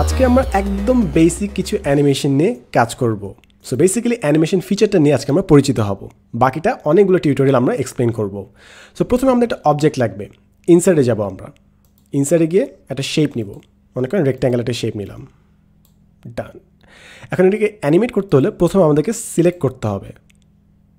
আজকে আমরা একদম বেসিক কিছু অ্যানিমেশন নিয়ে কাজ করব সো বেসিক্যালি অ্যানিমেশন ফিচারটা নিয়ে আজকে আমরা পরিচিত হব বাকিটা অনেকগুলো টিউটোরিয়াল আমরা এক্সপ্লেন করব সো প্রথমে আমাদের একটা অবজেক্ট লাগবে ইনসাইডে যাব আমরা ইনসাইডে গিয়ে একটা শেপ নিব মনে করেন রেক্ট্যাঙ্গেল একটা শেপ নিলাম ডান এখন এটাকে অ্যানিমেট করতে হলে প্রথমে আমাদেরকে সিলেক্ট করতে হবে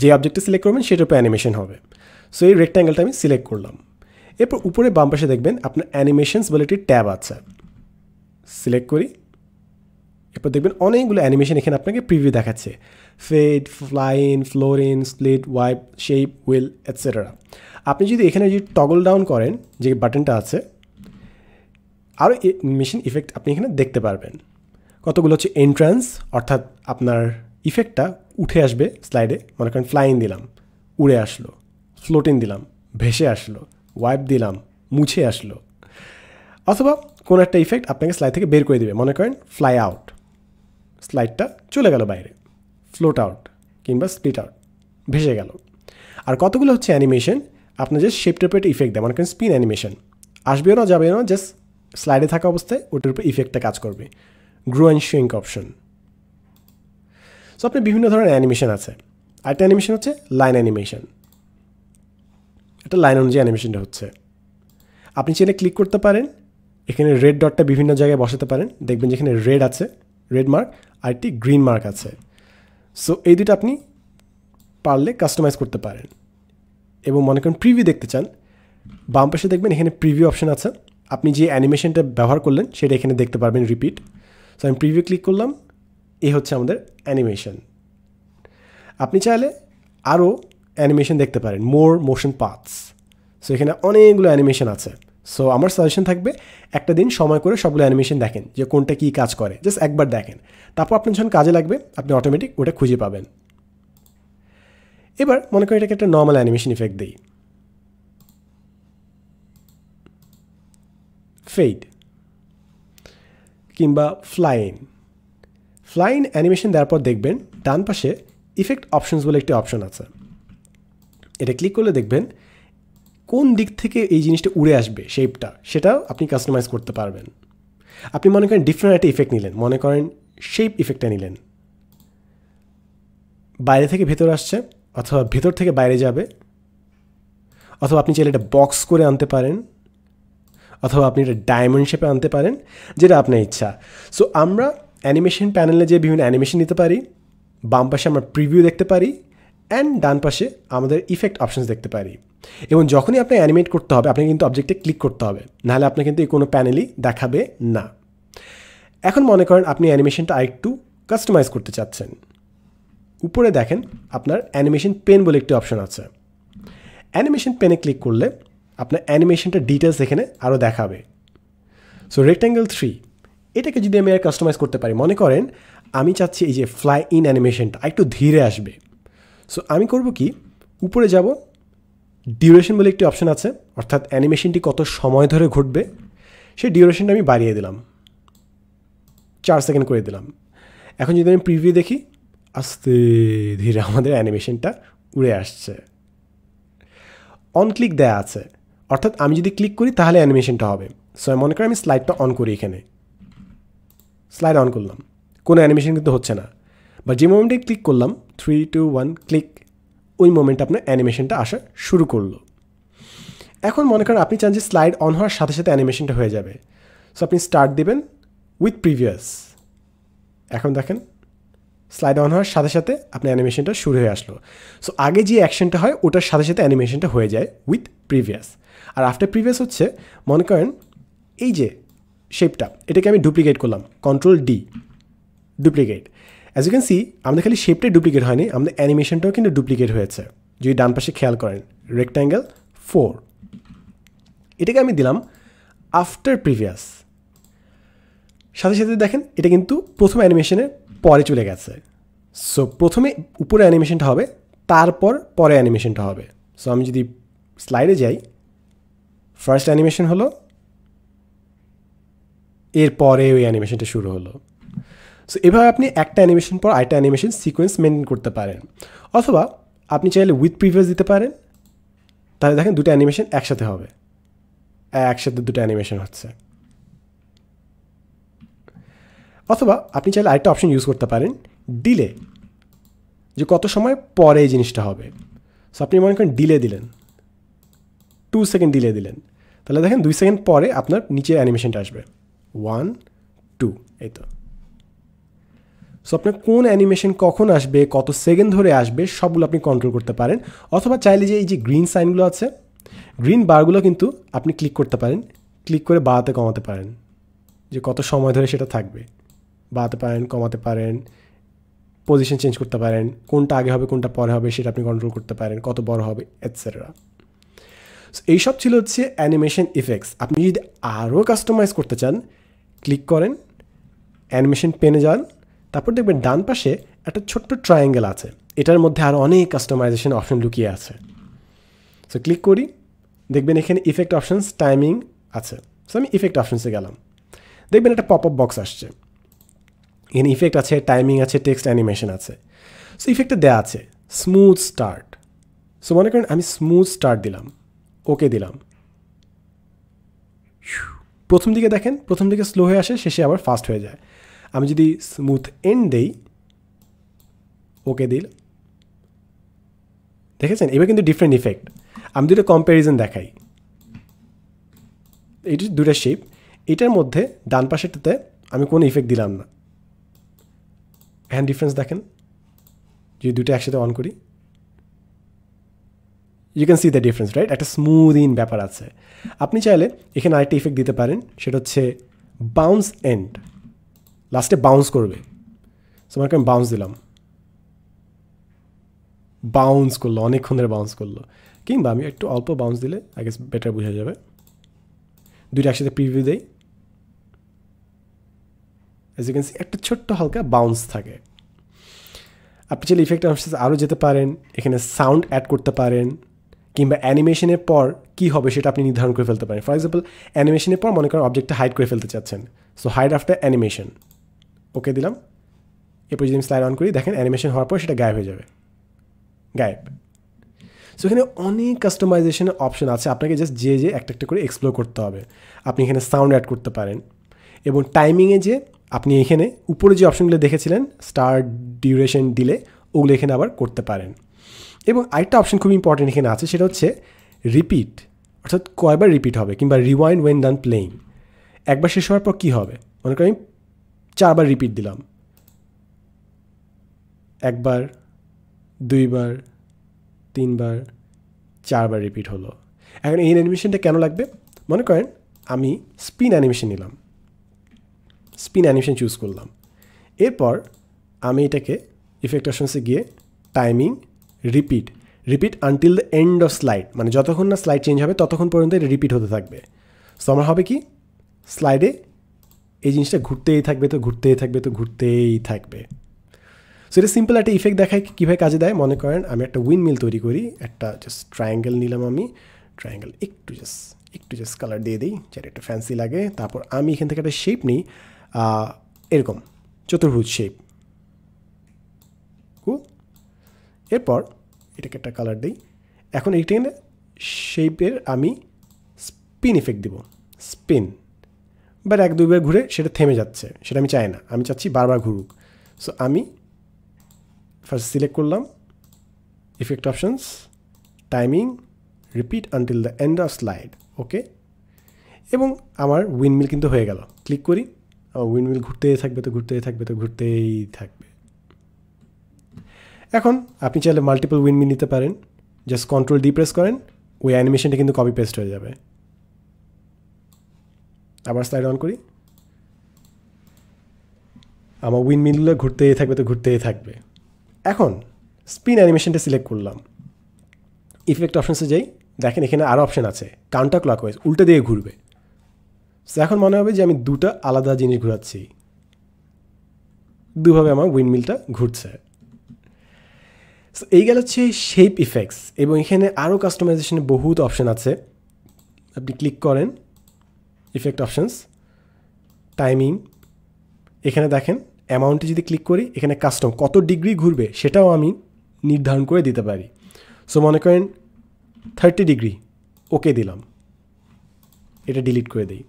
যে অবজেক্টটা সিলেক্ট করবেন সেটার উপর অ্যানিমেশন হবে সো এই রেক্ট্যাঙ্গেলটা আমি সিলেক্ট করলাম এরপর উপরে বাম পাশে দেখবেন আপনার অ্যানিমেশনস বলে একটি ট্যাব আছে সিলেক্ট করি এরপর দেখবেন অনেকগুলো অ্যানিমেশন এখানে আপনাকে প্রিভিউ দেখাচ্ছে fade fly in float in split wipe shape wheel etcetera আপনি যদি এখানে যদি টগল ডাউন করেন যে বাটনটা আছে আরও মেশিন ইফেক্ট আপনি এখানে দেখতে পারবেন কতগুলো হচ্ছে এন্ট্রান্স অর্থাৎ আপনার ইফেক্টটা উঠে আসবে স্লাইডে মনে করেন ফ্লাইং দিলাম উড়ে আসলো ফ্লোটিং দিলাম ভেসে আসলো ওয়াইপ দিলাম মুছে আসলো অথবা কোনো একটা ইফেক্ট আপনাকে স্লাইড থেকে বের করে দেবে মনে করেন ফ্লাই আউট স্লাইডটা চলে গেল বাইরে ফ্লোট আউট কিংবা স্প্লিট আউট ভেসে গেল আর কতগুলো হচ্ছে অ্যানিমেশন আপনার যে শেপটার উপরে ইফেক্ট দেয় মনে করেন স্পিন অ্যানিমেশন আসবেও না যাবে না জাস্ট স্লাইডে থাকা অবস্থায় ওটার উপর ইফেক্টটা কাজ করবে grow and swing option so আপনার বিভিন্ন ধরনের অ্যানিমেশন আছে আরেকটা অ্যানিমেশন হচ্ছে লাইন অ্যানিমেশন একটা লাইন অনুযায়ী অ্যানিমেশনটা হচ্ছে আপনি চাইলে ক্লিক করতে পারেন এখানে রেড ডটটা বিভিন্ন জায়গায় বসাতে পারেন দেখবেন যেখানে রেড আছে রেড মার্ক আর একটি গ্রিন মার্ক আছে সো এই দুটো আপনি পারলে কাস্টমাইজ করতে পারেন এবং মনে করেন প্রিভিউ দেখতে চান বাম পাশে দেখবেন এখানে প্রিভিউ অপশান আছে আপনি যে অ্যানিমেশনটা ব্যবহার করলেন সেটা এখানে দেখতে পারবেন রিপিট সো আমি প্রিভিউ ক্লিক করলাম এ হচ্ছে আমাদের অ্যানিমেশন আপনি চাইলে আরও অ্যানিমেশন দেখতে পারেন মোর মোশন পাথস সো এখানে অনেকগুলো অ্যানিমেশন আছে সো আমার সাজেশন থাকবে একটা দিন সময় করে সবগুলো অ্যানিমেশন দেখেন যে কোনটা কী কাজ করে জাস্ট একবার দেখেন তারপর আপনার যখন কাজে লাগবে আপনি অটোমেটিক ওটা খুঁজে পাবেন এবার মনে করি এটাকে একটা নর্মাল অ্যানিমেশন ইফেক্ট দিই ফেড কিংবা ফ্লাইন ফ্লাইন অ্যানিমেশন দেওয়ার পর দেখবেন ডান পাশে ইফেক্ট অপশনস বলে একটি অপশন আছে এটা ক্লিক করলে দেখবেন কোন দিক থেকে এই জিনিসটা উড়ে আসবে শেপটা সেটা আপনি কাস্টমাইজ করতে পারবেন আপনি মনে করেন ডিফারেন্ট একটা ইফেক্ট নিলেন মনে করেন শেপ ইফেক্টটা নিলেন বাইরে থেকে ভেতর আসছে অথবা ভেতর থেকে বাইরে যাবে অথবা আপনি চাইলে এটা বক্স করে আনতে পারেন অথবা আপনি এটা ডায়মন্ড শেপে আনতে পারেন যেটা আপনার ইচ্ছা সো আমরা অ্যানিমেশন প্যানেলে যে বিভিন্ন অ্যানিমেশন নিতে পারি বাম পাশে আমরা প্রিভিউ দেখতে পারি অ্যান্ড ডান পাশে আমাদের ইফেক্ট অপশানস দেখতে পারি এবং যখনই আপনাকে অ্যানিমেট করতে হবে আপনাকে কিন্তু অবজেক্টে ক্লিক করতে হবে নাহলে আপনাকে কিন্তু এই কোনো প্যানেলই দেখাবে না এখন মনে করেন আপনি অ্যানিমেশনটা আরেকটু কাস্টমাইজ করতে চাচ্ছেন উপরে দেখেন আপনার অ্যানিমেশন পেন বলে একটি অপশন আছে অ্যানিমেশন পেনে ক্লিক করলে আপনার অ্যানিমেশনটা ডিটেলস এখানে আরও দেখাবে সো রেক্ট্যাঙ্গেল থ্রি এটাকে যদি আমি আর কাস্টমাইজ করতে পারি মনে করেন আমি চাচ্ছি এই যে ফ্লাই ইন অ্যানিমেশনটা একটু ধীরে আসবে সো আমি করব কি উপরে যাব ডিউরেশন বলে একটি অপশান আছে অর্থাৎ অ্যানিমেশনটি কত সময় ধরে ঘটবে সেই ডিউরেশনটা আমি বাড়িয়ে দিলাম চার সেকেন্ড করে দিলাম এখন যদি আমি প্রিভিউ দেখি আস্তে ধীরে আমাদের অ্যানিমেশনটা উড়ে আসছে অন ক্লিক দেয়া আছে অর্থাৎ আমি যদি ক্লিক করি তাহলে অ্যানিমেশনটা হবে সো মনে করি আমি স্লাইডটা অন করি এখানে স্লাইড অন করলাম কোনো অ্যানিমেশন কিন্তু হচ্ছে না বা যে মোমেন্টে ক্লিক করলাম থ্রি টু ওয়ান ক্লিক ওই মোমেন্টে আপনার অ্যানিমেশনটা আসা শুরু করলো এখন মনে করেন আপনি চান যে স্লাইড অন হওয়ার সাথে সাথে অ্যানিমেশনটা হয়ে যাবে সো আপনি স্টার্ট দেবেন উইথ প্রিভিয়াস এখন দেখেন স্লাইড অন হওয়ার সাথে সাথে আপনার অ্যানিমেশনটা শুরু হয়ে আসলো সো আগে যে অ্যাকশনটা হয় ওটার সাথে সাথে অ্যানিমেশনটা হয়ে যায় উইথ প্রিভিয়াস আর আফটার প্রিভিয়াস হচ্ছে মনে করেন এই যে শেপটা এটাকে আমি ডুপ্লিকেট করলাম control D duplicate as you can see আমাদের খালি শেপটাই ডুপ্লিকেট হয়নি আমাদের অ্যানিমেশনটাও কিন্তু ডুপ্লিকেট হয়েছে যদি ডান পাশে খেয়াল করেন রেক্ট্যাঙ্গেল ফোর এটাকে আমি দিলাম আফটার প্রিভিয়াস সাথে সাথে দেখেন এটা কিন্তু প্রথম অ্যানিমেশনের পরে চলে গেছে সো প্রথমে উপরে অ্যানিমেশনটা হবে তারপর পরে অ্যানিমেশনটা হবে সো আমি যদি স্লাইডে যাই ফার্স্ট অ্যানিমেশন হলো এরপরে ওই অ্যানিমেশনটা শুরু হলো সো এভাবে আপনি একটা অ্যানিমেশন পর আরেকটা অ্যানিমেশন সিকোয়েন্স মেনটেন করতে পারেন অথবা আপনি চাইলে উইথ প্রিভিয়াস দিতে পারেন তাহলে দেখেন দুটো অ্যানিমেশন একসাথে হবে একসাথে দুটো অ্যানিমেশন হচ্ছে অথবা আপনি চাইলে আরেকটা অপশন ইউজ করতে পারেন ডিলে যে কত সময় পরে এই জিনিসটা হবে সো আপনি মনে করেন ডিলে দিলেন টু সেকেন্ড ডিলে দিলেন তাহলে দেখেন দুই সেকেন্ড পরে আপনার নিচে অ্যানিমেশনটা আসবে ওয়ান টু এই তো সো আপনার কোন অ্যানিমেশন কখন আসবে কত সেকেন্ড ধরে আসবে সবগুলো আপনি কন্ট্রোল করতে পারেন অথবা চাইলে যে এই যে গ্রিন সাইনগুলো আছে গ্রিন বারগুলো কিন্তু আপনি ক্লিক করতে পারেন ক্লিক করে বাড়াতে কমাতে পারেন যে কত সময় ধরে সেটা থাকবে বাড়াতে পারেন কমাতে পারেন পজিশন চেঞ্জ করতে পারেন কোনটা আগে হবে কোনটা পরে হবে সেটা আপনি কন্ট্রোল করতে পারেন কত বড় হবে এটসেট্রা এইসব ছিল হচ্ছে অ্যানিমেশন ইফেক্টস আপনি যদি আরও কাস্টমাইজ করতে চান ক্লিক করেন অ্যানিমেশন পেনে যান তারপর দেখবেন ডান পাশে একটা ছোট্ট ট্রায়াঙ্গেল আছে এটার মধ্যে আর অনেক কাস্টমাইজেশন অপশন লুকিয়ে আছে সো ক্লিক করি দেখবেন এখানে ইফেক্ট অপশানস টাইমিং আছে সো আমি ইফেক্ট অপশানসে গেলাম দেখবেন একটা পপ আপ বক্স আসছে এখানে ইফেক্ট আছে টাইমিং আছে টেক্সট অ্যানিমেশন আছে সো ইফেক্টটা দেওয়া আছে স্মুথ স্টার্ট সো মনে করেন আমি স্মুথ স্টার্ট দিলাম ওকে দিলাম প্রথম দিকে দেখেন প্রথম দিকে স্লো হয়ে আসে শেষে আবার ফাস্ট হয়ে যায় আমি যদি স্মুথ এন্ড দেই ওকে দিল দেখেছেন এবার কিন্তু ডিফারেন্ট ইফেক্ট আমি দুটো কম্প্যারিজন দেখাই এটি দুটো শেপ এটার মধ্যে ডান পাশেরটাতে আমি কোনো ইফেক্ট দিলাম না হ্যান্ড ডিফারেন্স দেখেন যদি দুটো একসাথে অন করি you can see the difference right একটা স্মুথ ইন ব্যাপার আছে আপনি চাইলে এখানে আরেকটা ইফেক্ট দিতে পারেন সেটা হচ্ছে বাউন্স এন্ড লাস্টে বাউন্স করবে সোমারকে আমি বাউন্স দিলাম বাউন্স করলো অনেকক্ষণ ধরে বাউন্স করলো কিংবা আমি একটু অল্প বাউন্স দিলে আগে বেটার বোঝা যাবে দুইটা একসাথে প্রিভিউ দেই অ্যাজ ইউ একটা ছোট্ট হালকা বাউন্স থাকে আপনি চাইলে ইফেক্ট সাথে আরও যেতে পারেন এখানে সাউন্ড অ্যাড করতে পারেন কিংবা অ্যানিমেশনের পর কি হবে সেটা আপনি নির্ধারণ করে ফেলতে পারেন ফর এক্সাম্পল অ্যানিমেশনের পর মনে করেন অবজেক্টটা হাইড করে ফেলতে চাচ্ছেন so hide after animation okay দিলাম এরপর যদি আমি স্লাইড অন করি দেখেন অ্যানিমেশন হওয়ার পর সেটা গায়েব হয়ে যাবে গায়েব সো এখানে অনেক কাস্টমাইজেশনের অপশন আছে আপনাকে জাস্ট যে যে একটা একটা করে এক্সপ্লোর করতে হবে আপনি এখানে সাউন্ড অ্যাড করতে পারেন এবং টাইমিংয়ে যে আপনি এখানে উপরে যে অপশনগুলো দেখেছিলেন স্টার ডিউরেশন ডিলে ওগুলো এখানে আবার করতে পারেন এবং আরেকটা অপশন খুব ইম্পর্টেন্ট এখানে আছে সেটা হচ্ছে রিপিট অর্থাৎ কয়বার রিপিট হবে কিংবা রিওয়াইন্ড ওয়েন ডান প্লেইং একবার শেষ হওয়ার পর কী হবে মনে করি আমি চারবার রিপিট দিলাম একবার দুইবার তিনবার চারবার রিপিট হলো এখন এই অ্যানিমেশনটা কেন লাগবে মনে করেন আমি স্পিন অ্যানিমেশন নিলাম স্পিন অ্যানিমেশন চুজ করলাম এরপর আমি এটাকে ইফেক্ট অপশনসে গিয়ে timing repeat repeat until the end of slide মানে যতক্ষণ না স্লাইড চেঞ্জ হবে ততক্ষণ পর্যন্ত এটা রিপিট হতে থাকবে সো আমার হবে কি স্লাইডে এই জিনিসটা ঘুরতেই থাকবে তো ঘুরতেই থাকবে তো ঘুরতেই থাকবে সো এটা সিম্পল একটা ইফেক্ট দেখায় কীভাবে কাজে দেয় মনে করেন আমি একটা উইন মিল তৈরি করি একটা জাস্ট ট্রায়াঙ্গেল নিলাম আমি ট্রায়াঙ্গেল একটু জাস্ট একটু জাস্ট কালার দিয়ে দিই যেটা একটু ফ্যান্সি লাগে তারপর আমি এখান থেকে একটা শেপ নিই এরকম চতুর্ভুজ শেপ হু এরপর এটাকে একটা কালার দিই এখন এইটাকে শেপের আমি স্পিন ইফেক্ট দিব স্পিন বাট এক দুইবার ঘুরে সেটা থেমে যাচ্ছে সেটা আমি চাই না আমি চাচ্ছি বারবার ঘুরুক সো আমি ফার্স্ট সিলেক্ট করলাম effect options timing repeat until the end of slide okay এবং আমার মিল কিন্তু হয়ে গেল ক্লিক করি আমার উইনমিল ঘুরতেই থাকবে তো ঘুরতেই থাকবে তো ঘুরতেই থাকবে এখন আপনি চাইলে মাল্টিপল মিল নিতে পারেন জাস্ট কন্ট্রোল ডি প্রেস করেন ওই অ্যানিমেশনটা কিন্তু কপি পেস্ট হয়ে যাবে আবার স্লাইড অন করি আমার উইন মিলগুলো ঘুরতেই থাকবে তো ঘুরতেই থাকবে এখন স্পিন অ্যানিমেশনটা সিলেক্ট করলাম ইফেক্ট অপশানসে যাই দেখেন এখানে আরও অপশান আছে কাউন্টার ক্লকওয়াইজ উল্টে দিয়ে ঘুরবে সো এখন মনে হবে যে আমি দুটা আলাদা জিনিস ঘুরাচ্ছি দুভাবে আমার উইন্ডমিলটা ঘুরছে সো এই গেল হচ্ছে শেপ ইফেক্টস এবং এখানে আরও কাস্টমাইজেশনের বহুত অপশান আছে আপনি ক্লিক করেন ইফেক্ট অপশানস টাইমিং এখানে দেখেন অ্যামাউন্টে যদি ক্লিক করি এখানে কাস্টম কত ডিগ্রি ঘুরবে সেটাও আমি নির্ধারণ করে দিতে পারি সো মনে করেন থার্টি ডিগ্রি ওকে দিলাম এটা ডিলিট করে দিই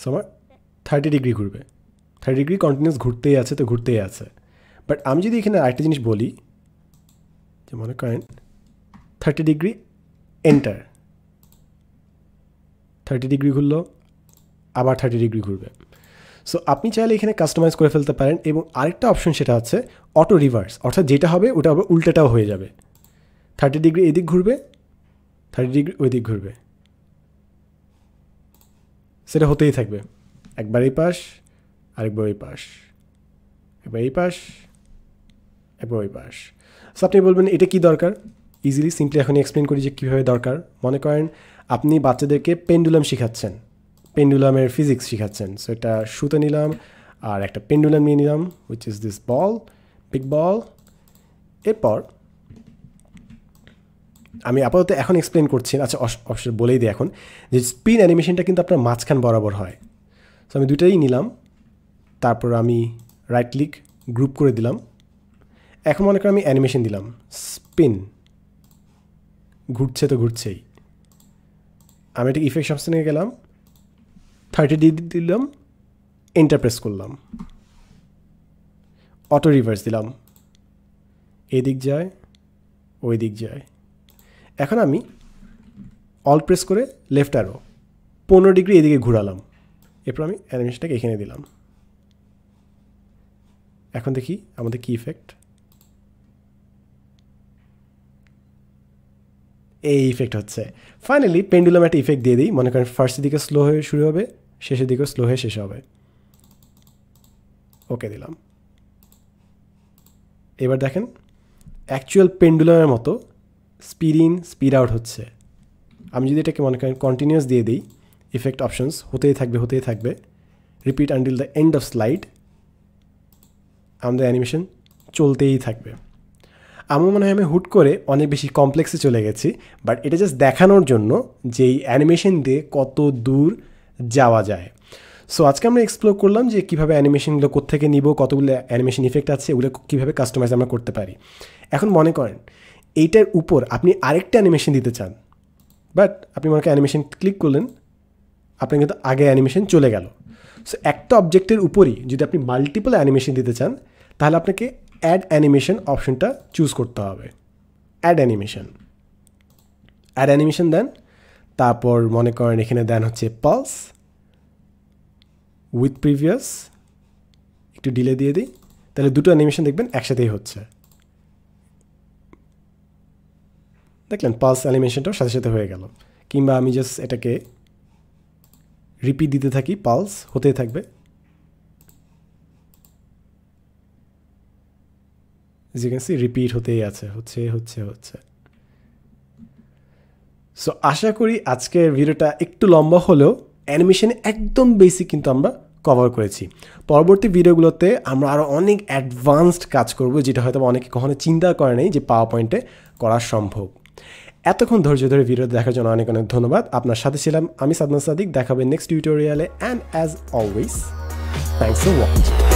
সো আমার থার্টি ডিগ্রি ঘুরবে থার্টি ডিগ্রি কন্টিনিউস ঘুরতেই আছে তো ঘুরতেই আছে বাট আমি যদি এখানে আরেকটা জিনিস বলি যে মনে করেন thirty degree enter thirty degree ঘুরলো আবার থার্টি ডিগ্রি ঘুরবে সো আপনি চাইলে এখানে কাস্টমাইজ করে ফেলতে পারেন এবং আরেকটা অপশন সেটা হচ্ছে অটো রিভার্স অর্থাৎ যেটা হবে ওটা আবার উল্টাটাও হয়ে যাবে থার্টি ডিগ্রি এদিক ঘুরবে থার্টি ডিগ্রি ওই দিক ঘুরবে সেটা হতেই থাকবে একবার এই পাশ আরেকবার ওই পাশ একবার এই পাশ একবার ওই পাশ সো আপনি বলবেন এটা কি দরকার ইজিলি সিম্পলি এখন এক্সপ্লেন করি যে কীভাবে দরকার মনে করেন আপনি বাচ্চাদেরকে পেন্ডুলাম শিখাচ্ছেন পেন্ডুলামের ফিজিক্স শিখাচ্ছেন সো এটা সুতো নিলাম আর একটা পেন্ডুলাম নিয়ে নিলাম which is this ball big ball এরপর আমি আপাতত এখন এক্সপ্লেন করছি আচ্ছা অবশ্য বলেই দিই এখন যে স্পিন অ্যানিমেশনটা কিন্তু আপনার মাঝখান বরাবর হয় সো আমি দুটাই নিলাম তারপর আমি রাইট ক্লিক গ্রুপ করে দিলাম এখন মনে করেন আমি অ্যানিমেশন দিলাম স্পিন ঘুরছে তো ঘুরছেই আমি একটা ইফেক্ট অপশানে গেলাম থার্টি ডিগ্রি দিলাম এন্টারপ্রেস করলাম অটো রিভার্স দিলাম এদিক যায় ওই দিক যায় এখন আমি অল প্রেস করে লেফট আরো পনেরো ডিগ্রি এদিকে ঘুরালাম এরপর আমি অ্যানিমেশনটাকে এখানে দিলাম এখন দেখি আমাদের কী ইফেক্ট এই ইফেক্ট হচ্ছে ফাইনালি পেন্ডুলাম একটা ইফেক্ট দিয়ে দিই মনে করেন ফার্স্টের দিকে স্লো হয়ে শুরু হবে শেষের দিকেও স্লো হয়ে শেষ হবে ওকে দিলাম এবার দেখেন অ্যাকচুয়াল পেন্ডুলামের মতো স্পিড ইন স্পিড আউট হচ্ছে আমি যদি এটাকে মনে করেন কন্টিনিউয়াস দিয়ে দিই ইফেক্ট অপশানস হতেই থাকবে হতেই থাকবে repeat until the end of slide আমাদের অ্যানিমেশন চলতেই থাকবে আমার মনে হয় আমি হুট করে অনেক বেশি কমপ্লেক্সে চলে গেছি বাট এটা জাস্ট দেখানোর জন্য যে এই অ্যানিমেশন দিয়ে কত দূর যাওয়া যায় সো আজকে আমরা এক্সপ্লোর করলাম যে কীভাবে অ্যানিমেশনগুলো কোথেকে নিব কতগুলো অ্যানিমেশন ইফেক্ট আছে এগুলো কীভাবে কাস্টমাইজ আমরা করতে পারি এখন মনে করেন এইটার উপর আপনি আরেকটা অ্যানিমেশন দিতে চান বাট আপনি মনে করেন অ্যানিমেশন ক্লিক করলেন আপনি কিন্তু আগে অ্যানিমেশন চলে গেল সো একটা অবজেক্টের উপরই যদি আপনি মাল্টিপল অ্যানিমেশন দিতে চান তাহলে আপনাকে অ্যাড অ্যানিমেশন অপশনটা চুজ করতে হবে add animation add animation then তারপর মনে করেন এখানে দেন হচ্ছে পালস উইথ প্রিভিয়াস একটু ডিলে দিয়ে দিই তাহলে দুটো অ্যানিমেশন দেখবেন একসাথেই হচ্ছে দেখলেন পালস অ্যানিমেশনটাও সাথে সাথে হয়ে গেল কিংবা আমি জাস্ট এটাকে রিপিট দিতে থাকি পালস হতে থাকবে যে ক্যান সি রিপিট হতেই আছে হচ্ছে হচ্ছে হচ্ছে সো আশা করি আজকের ভিডিওটা একটু লম্বা হলেও অ্যানিমেশনে একদম বেসিক কিন্তু আমরা কভার করেছি পরবর্তী ভিডিওগুলোতে আমরা আরও অনেক অ্যাডভান্সড কাজ করব যেটা হয়তো অনেকে কখনো চিন্তা করে নেই যে পাওয়ার পয়েন্টে করা সম্ভব এতক্ষণ ধৈর্য ধরে ভিডিও দেখার জন্য অনেক অনেক ধন্যবাদ আপনার সাথে ছিলাম আমি সাদন সাদিক দেখাবে নেক্সট টিউটোরিয়ালে and as always thanks for watching